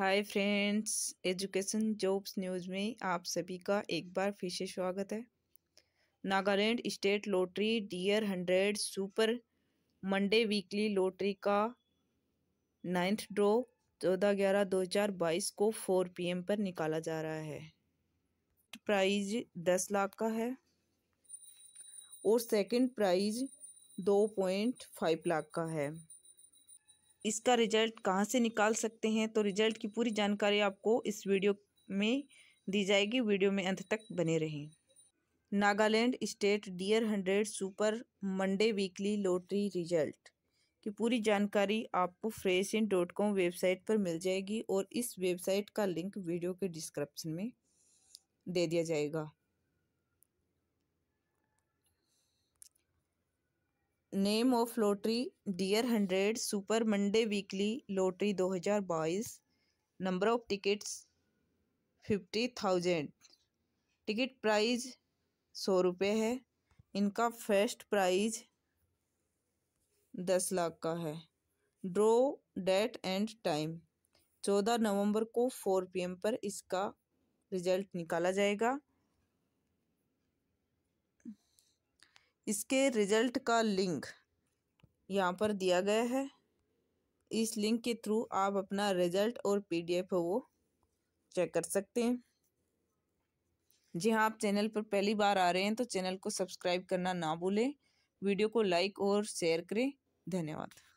हाय friends education jobs news में आप सभी का एक बार फिर से स्वागत है Nagaland state lottery dear hundred super Monday weekly lottery का नाइन्थ ड्रॉ चौदह ग्यारह दो हज़ार बाईस को फोर पीएम पर निकाला जा रहा है प्राइज दस लाख का है और सेकंड प्राइज दो पॉइंट फाइव लाख का है इसका रिजल्ट कहाँ से निकाल सकते हैं तो रिजल्ट की पूरी जानकारी आपको इस वीडियो में दी जाएगी वीडियो में अंत तक बने रहें Nagaland state dear hundred super Monday weekly lottery result की पूरी जानकारी आपको fresh in dot com website पर मिल जाएगी और इस वेबसाइट का लिंक वीडियो के डिस्क्रिप्शन में दे दिया जाएगा name of lottery dear hundred super Monday weekly lottery दो हज़ार बाईस number of tickets fifty thousand ticket prize सौ रुपये है इनका फर्स्ट प्राइज दस लाख का है ड्रो डेट एंड टाइम चौदह नवंबर को फोर पीएम पर इसका रिजल्ट निकाला जाएगा इसके रिज़ल्ट का लिंक यहाँ पर दिया गया है इस लिंक के थ्रू आप अपना रिज़ल्ट और पीडीएफ वो चेक कर सकते हैं जी हाँ आप चैनल पर पहली बार आ रहे हैं तो चैनल को सब्सक्राइब करना ना भूलें वीडियो को लाइक और शेयर करें धन्यवाद